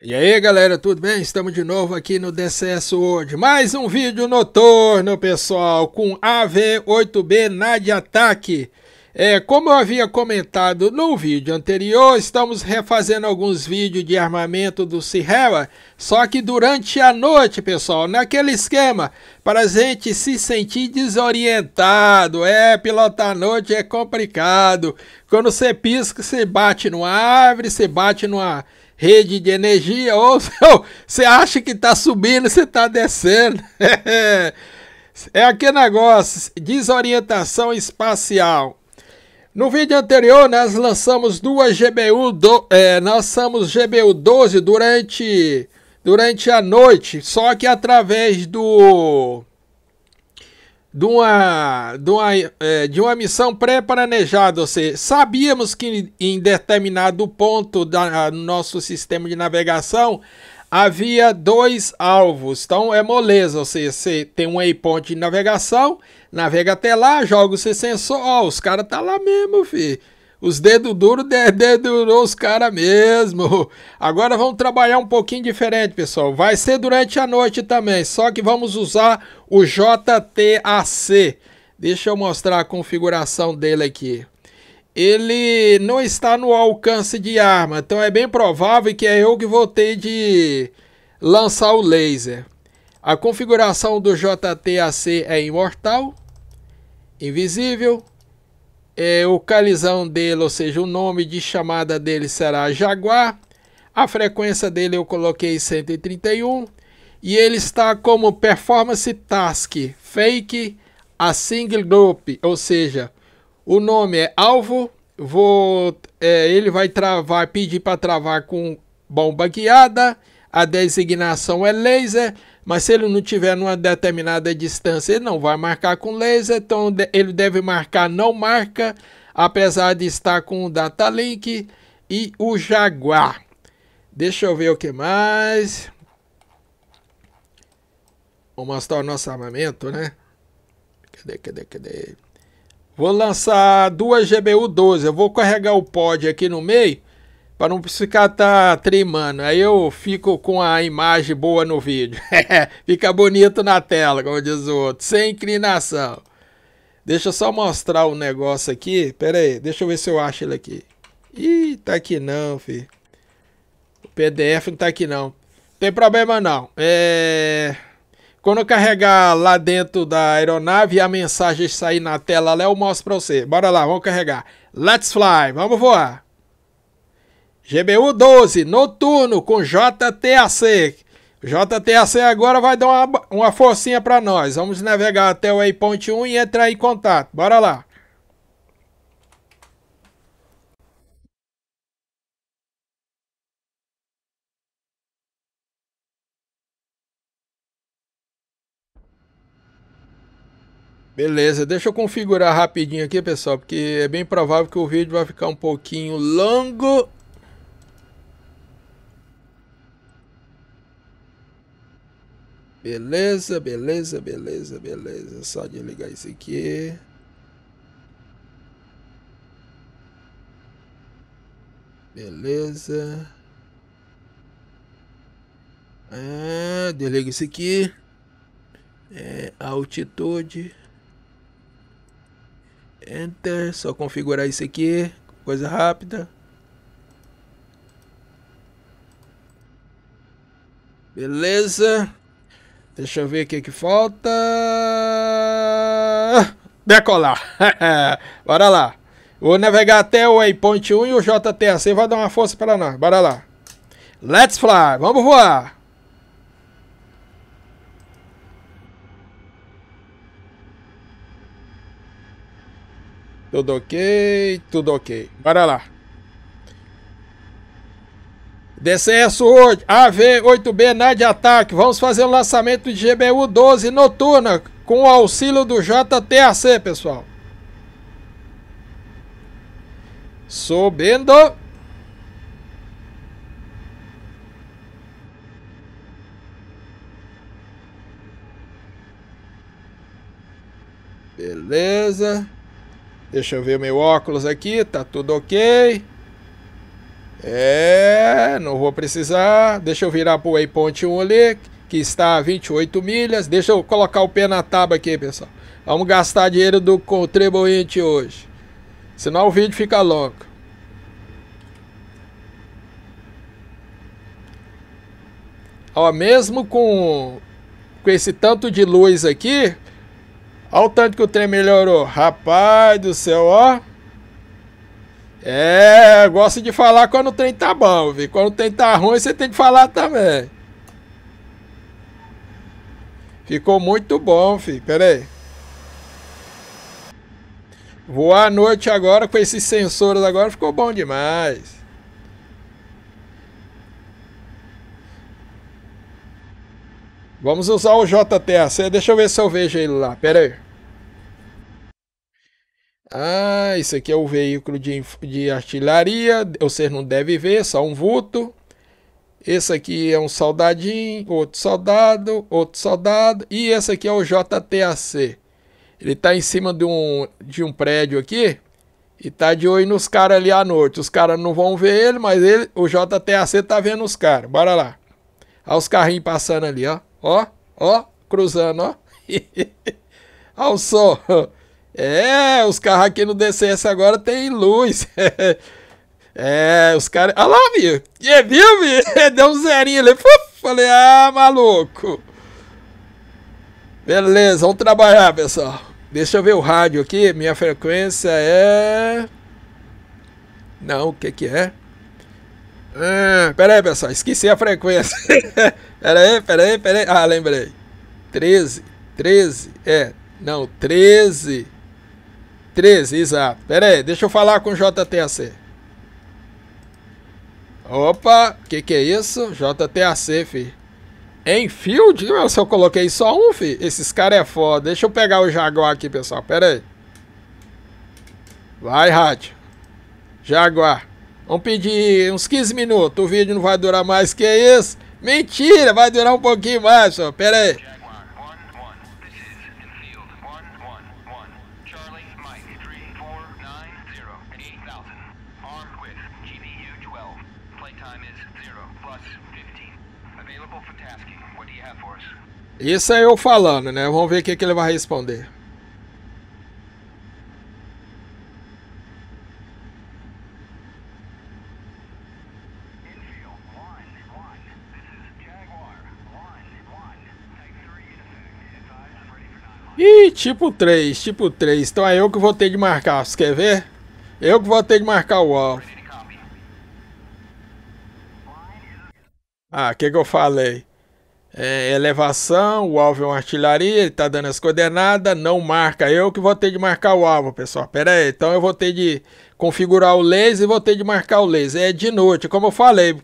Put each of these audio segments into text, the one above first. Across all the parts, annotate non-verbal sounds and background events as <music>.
E aí galera, tudo bem? Estamos de novo aqui no DCS World, mais um vídeo noturno pessoal, com AV8B na de ataque. É, como eu havia comentado no vídeo anterior, estamos refazendo alguns vídeos de armamento do Sierra, só que durante a noite, pessoal, naquele esquema, para a gente se sentir desorientado, é, pilotar à noite é complicado, quando você pisca, você bate numa árvore, você bate numa rede de energia, ou você acha que está subindo, você está descendo. <laughs> é aquele negócio, desorientação espacial. No vídeo anterior, nós lançamos duas GBU, do, é, lançamos GBU 12 durante, durante a noite, só que através do de uma, de uma, é, de uma missão pré-planejada, ou seja, sabíamos que em determinado ponto do nosso sistema de navegação havia dois alvos. Então é moleza, ou seja, você tem um waypoint de navegação, navega até lá, joga o seu sensor, ó, os caras tá lá mesmo, filho. Os dedos duros, dedurou os caras mesmo. Agora vamos trabalhar um pouquinho diferente, pessoal. Vai ser durante a noite também, só que vamos usar o JTAC. Deixa eu mostrar a configuração dele aqui. Ele não está no alcance de arma, então é bem provável que é eu que voltei de lançar o laser. A configuração do JTAC é imortal, invisível, é, o calizão dele, ou seja, o nome de chamada dele será Jaguar. A frequência dele eu coloquei 131 e ele está como Performance Task Fake a Single Group, ou seja, o nome é alvo, vou, é, ele vai travar, pedir para travar com bomba guiada, a designação é laser mas se ele não tiver numa determinada distância, ele não vai marcar com laser, então ele deve marcar não marca, apesar de estar com o Datalink e o Jaguar. Deixa eu ver o que mais. Vou mostrar o nosso armamento, né? Cadê, cadê, cadê? Vou lançar duas GBU 12. Eu vou carregar o pod aqui no meio para não ficar tá tremando. Aí eu fico com a imagem boa no vídeo. <laughs> Fica bonito na tela, como diz o outro, sem inclinação. Deixa eu só mostrar o um negócio aqui. Pera aí, deixa eu ver se eu acho ele aqui. Ih, tá aqui não, filho. O PDF não tá aqui não. Tem problema não. É... Quando eu carregar lá dentro da aeronave e a mensagem sair na tela lá, eu mostro para você. Bora lá, vamos carregar. Let's fly, vamos voar. GBU 12, noturno com JTAC. JTAC agora vai dar uma, uma forcinha para nós. Vamos navegar até o Waypoint 1 e entrar em contato. Bora lá. Beleza, deixa eu configurar rapidinho aqui, pessoal, porque é bem provável que o vídeo vai ficar um pouquinho longo Beleza, beleza, beleza, beleza. Só desligar isso aqui. Beleza. Ah, isso aqui. É, altitude. Enter. Só configurar isso aqui. Coisa rápida. Beleza. Deixa eu ver o que que falta. Decolar. <laughs> Bora lá. Vou navegar até o Waypoint 1 e o JTAC vai dar uma força para nós. Bora lá. Let's fly. Vamos voar. Tudo ok, tudo ok. Bora lá. DCS hoje, AV-8B na de ataque. Vamos fazer o lançamento de GBU-12 noturna com o auxílio do JTAC, pessoal. Subindo. Beleza. Deixa eu ver meu óculos aqui, tá tudo ok. É, não vou precisar. Deixa eu virar pro o Waypoint 1 ali, que está a 28 milhas. Deixa eu colocar o pé na tábua aqui, pessoal. Vamos gastar dinheiro do contribuinte hoje. Senão o vídeo fica longo. Ó, mesmo com, com esse tanto de luz aqui, olha o tanto que o trem melhorou. Rapaz do céu, ó. É, gosto de falar quando o trem tá bom, viu? Quando o trem tá ruim, você tem que falar também. Ficou muito bom, filho. Pera aí. Voar à noite agora com esses sensores agora ficou bom demais. Vamos usar o JTAC. Deixa eu ver se eu vejo ele lá. Pera aí. Ah, isso aqui é o veículo de, de artilharia, você não deve ver, só um vulto. Esse aqui é um soldadinho, outro soldado, outro soldado. E esse aqui é o JTAC. Ele está em cima de um, de um prédio aqui e tá de olho nos caras ali à noite. Os caras não vão ver ele, mas ele, o JTAC tá vendo os caras. Bora lá. Olha os carrinhos passando ali, ó. Ó, ó, cruzando, ó. Olha <laughs> o som. É, os carros aqui no DCS agora tem luz. <laughs> é, os caras. Olha lá, viu? É, viu, viu? <laughs> Deu um zerinho ali. Falei, ah, maluco. Beleza, vamos trabalhar, pessoal. Deixa eu ver o rádio aqui. Minha frequência é. Não, o que que é? Ah, pera aí, pessoal. Esqueci a frequência. <laughs> pera aí, pera aí, pera aí. Ah, lembrei. 13, 13. É, não, 13. 13, exato. Pera aí, deixa eu falar com o JTAC. Opa, que que é isso? JTAC, fi. Em field? Eu coloquei só um, fi. Esses caras é foda. Deixa eu pegar o Jaguar aqui, pessoal. Pera aí. Vai, rádio. Jaguar. Vamos pedir uns 15 minutos. O vídeo não vai durar mais que isso. Mentira, vai durar um pouquinho mais, só. Pera aí. Isso é eu falando, né? Vamos ver o que, que ele vai responder. Ih, tipo 3, tipo 3. Então é eu que vou ter de marcar. Você quer ver? Eu que vou ter de marcar o alvo. Ah, o que, que eu falei? É, elevação, o alvo é uma artilharia, ele tá dando as coordenadas, não marca. Eu que vou ter de marcar o alvo, pessoal. Pera aí, então eu vou ter de configurar o laser e vou ter de marcar o laser. É de noite, como eu falei.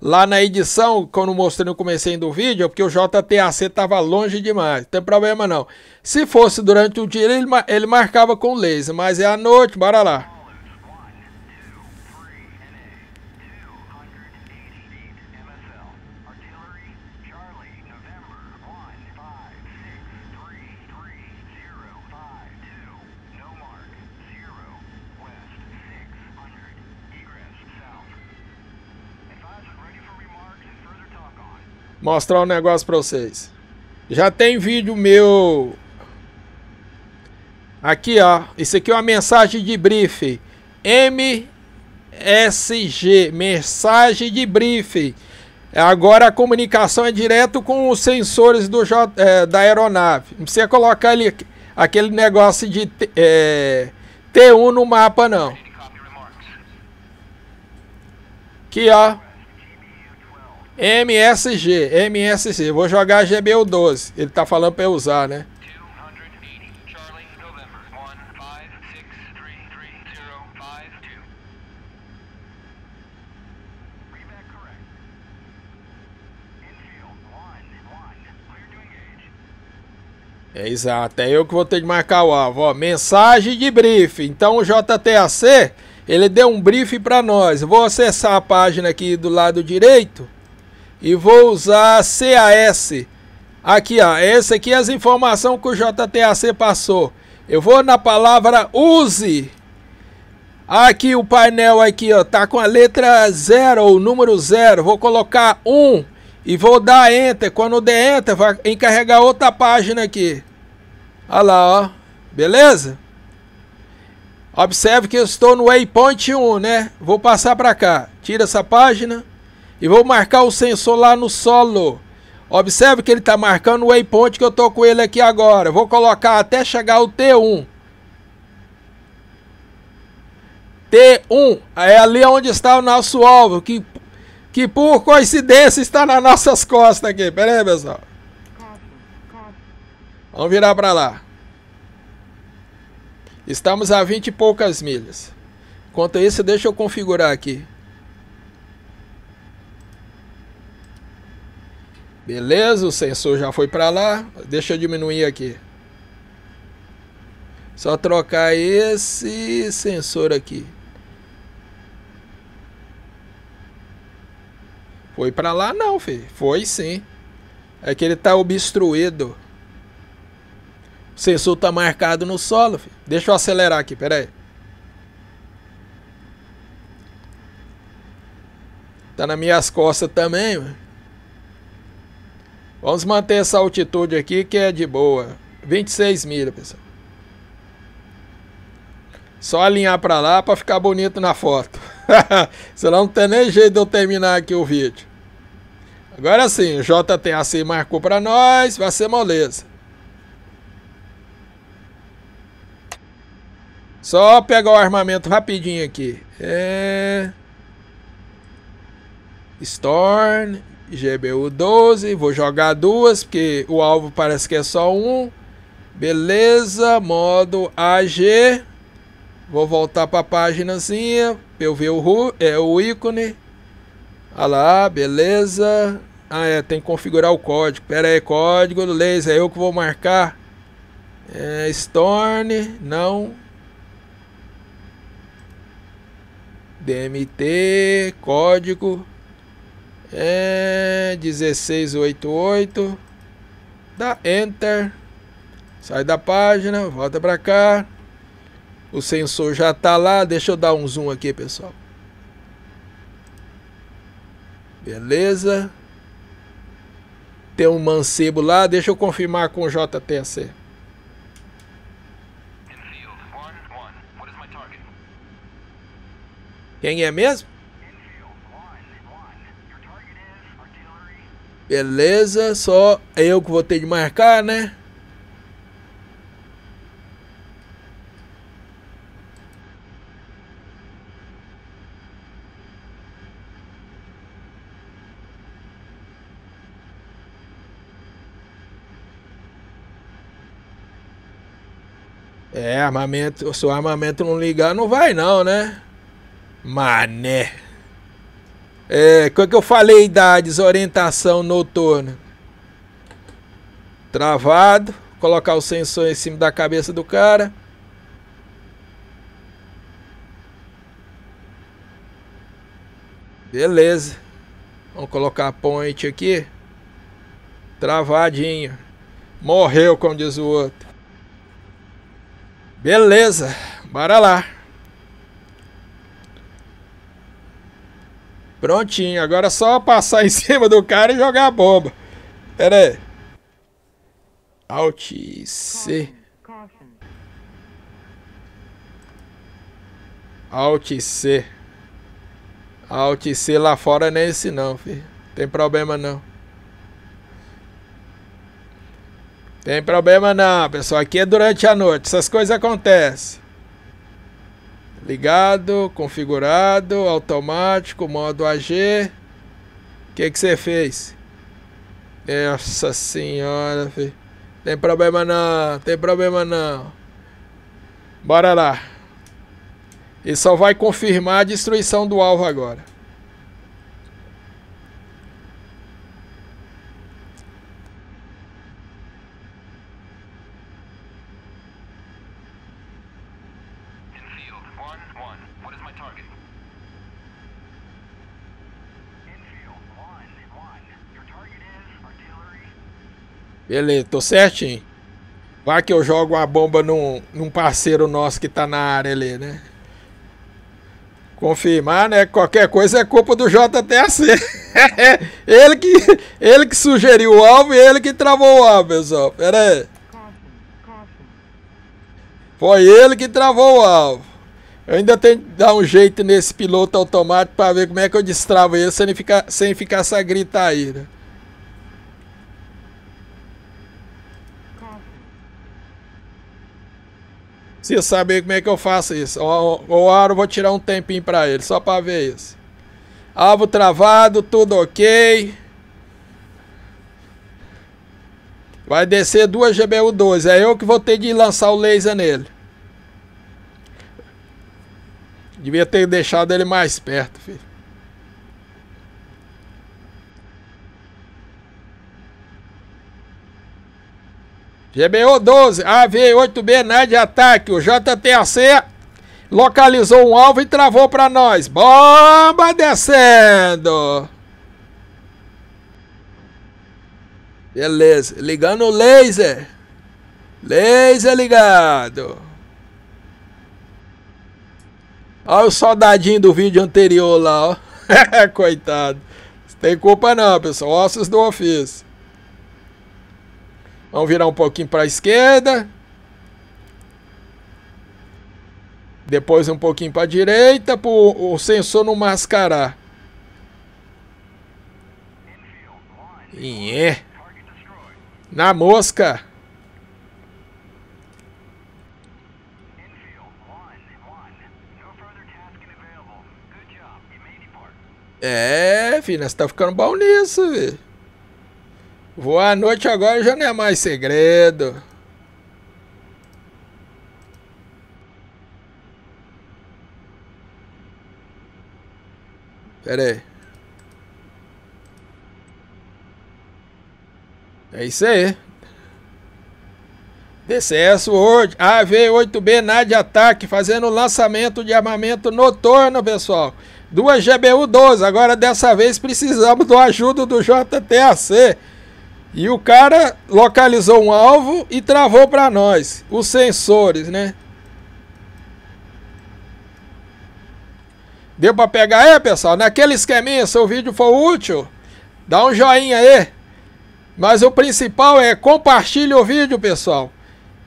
Lá na edição, quando mostrei no começo do vídeo, é porque o JTAC tava longe demais, não tem problema não. Se fosse durante o dia, ele, ele marcava com laser, mas é à noite, bora lá. mostrar um negócio para vocês. Já tem vídeo meu aqui, ó. Isso aqui é uma mensagem de briefing. MSG, mensagem de briefing. Agora a comunicação é direto com os sensores do, é, da aeronave. Não precisa colocar ali aquele negócio de é, T1 no mapa, não. Aqui, ó. MSG, MSG. Vou jogar GBU12. Ele tá falando para eu usar, né? É exato, é eu que vou ter que marcar o alvo. Ó, mensagem de briefing. Então o JTAC, ele deu um briefing para nós. vou acessar a página aqui do lado direito e vou usar CAS. Aqui, ó, essa aqui é as informações que o JTAC passou. Eu vou na palavra use. Aqui o painel aqui, ó, tá com a letra 0, o número 0. Vou colocar 1 um, e vou dar enter. Quando der enter, vai encarregar outra página aqui. Olha lá, ó. Beleza? Observe que eu estou no waypoint 1, né? Vou passar para cá. Tira essa página. E vou marcar o sensor lá no solo. Observe que ele está marcando o waypoint que eu estou com ele aqui agora. Vou colocar até chegar o T1. T1 é ali onde está o nosso alvo, que, que por coincidência está nas nossas costas aqui. Pera aí, pessoal. Vamos virar para lá. Estamos a 20 e poucas milhas. Enquanto isso, deixa eu configurar aqui. Beleza, o sensor já foi para lá. Deixa eu diminuir aqui. Só trocar esse sensor aqui. Foi para lá não, filho. Foi sim. É que ele tá obstruído. O sensor tá marcado no solo, filho. Deixa eu acelerar aqui, pera aí. Tá nas minhas costas também, mano. Vamos manter essa altitude aqui que é de boa. 26 milhas, pessoal. Só alinhar para lá para ficar bonito na foto. <laughs> Senão não tem nem jeito de eu terminar aqui o vídeo. Agora sim, o JTAC marcou para nós, vai ser moleza. Só pegar o armamento rapidinho aqui. É... Storm, GBU 12, vou jogar duas, porque o alvo parece que é só um. Beleza, modo AG. Vou voltar para a páginazinha para eu ver o, é, o ícone. Olha ah lá, beleza. Ah, é, tem que configurar o código. Pera aí, código do laser, é eu que vou marcar. É, Storm, não. DMT, código. É 1688. Dá Enter. Sai da página, volta para cá. O sensor já está lá. Deixa eu dar um zoom aqui, pessoal. Beleza. Tem um mancebo lá. Deixa eu confirmar com o JTC. Quem é mesmo? Beleza, só eu que vou ter de marcar, né? É, armamento, se o armamento não ligar, não vai não, né? Mané. É, o é que eu falei da desorientação noturna? Travado. Colocar o sensor em cima da cabeça do cara. Beleza. Vamos colocar a point aqui. Travadinho. Morreu, como diz o outro. Beleza. Bora lá. Prontinho, agora é só passar em <laughs> cima do cara e jogar a bomba. Pera aí. Alt C. Alt C. Alt C lá fora nem esse não, filho. Tem problema não. Tem problema não, pessoal. Aqui é durante a noite. Essas coisas acontecem. Ligado, configurado, automático, modo AG. O que que você fez? Nossa senhora, filho. Tem problema não, tem problema não. Bora lá. E só vai confirmar a destruição do alvo agora. One, one. What is my target? Beleza, tô certinho. Vai que eu jogo uma bomba num, num parceiro nosso que tá na área ali, né? confirmar, né? Qualquer coisa é culpa do JTC. <laughs> ele, que, ele que sugeriu o alvo e ele que travou o alvo, pessoal. Pera aí. Foi ele que travou o alvo. Eu ainda tenho que dar um jeito nesse piloto automático para ver como é que eu destravo ele sem ficar, sem ficar essa gritaíra. Né? Preciso saber como é que eu faço isso. Ou, ou vou tirar um tempinho para ele, só para ver isso. Alvo travado, tudo ok. Vai descer duas GBU2. É eu que vou ter de lançar o laser nele. Devia ter deixado ele mais perto, filho. GBO 12, AV8B Ned né, de ataque. O JTAC localizou um alvo e travou para nós. Bomba descendo. Beleza, ligando o laser. Laser ligado. Olha o soldadinho do vídeo anterior lá, ó. <laughs> Coitado. Não tem culpa não, pessoal. Ossos do ofício. Vamos virar um pouquinho para a esquerda. Depois um pouquinho para a direita, para o sensor não mascarar. Yeah. É. Na mosca. É, filho, você tá ficando bom nisso, velho. Voar à noite agora já não é mais segredo. Pera aí. É isso aí. DCS World, AV-8B NAD Ataque, fazendo lançamento de armamento noturno, pessoal. Duas GBU-12, agora dessa vez precisamos do ajuda do JTAC. E o cara localizou um alvo e travou para nós, os sensores, né? Deu para pegar aí, é, pessoal? Naquele esqueminha, se o vídeo for útil, dá um joinha aí. Mas o principal é compartilhe o vídeo, pessoal.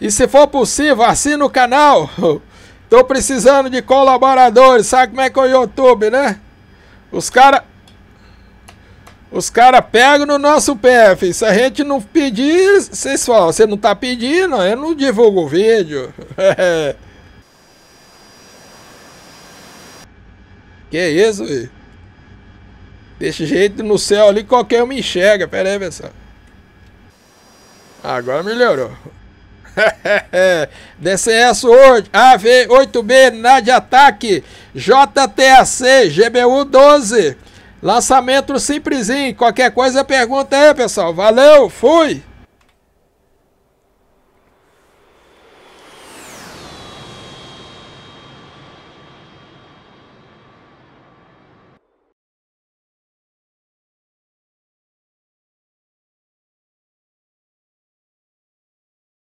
E se for possível, assina o canal. <laughs> Tô precisando de colaboradores. Sabe como é que é o YouTube, né? Os caras. Os caras pegam no nosso PF. Se a gente não pedir, vocês falam, você não tá pedindo, eu não divulgo o vídeo. <laughs> que isso, ui? Desse jeito no céu ali, qualquer um me enxerga. Pera aí, pessoal. Agora melhorou. DCS <laughs> World, AV8B, NAD Ataque, JTAC, GBU12. Lançamento simplesinho. Qualquer coisa pergunta aí, pessoal. Valeu, fui!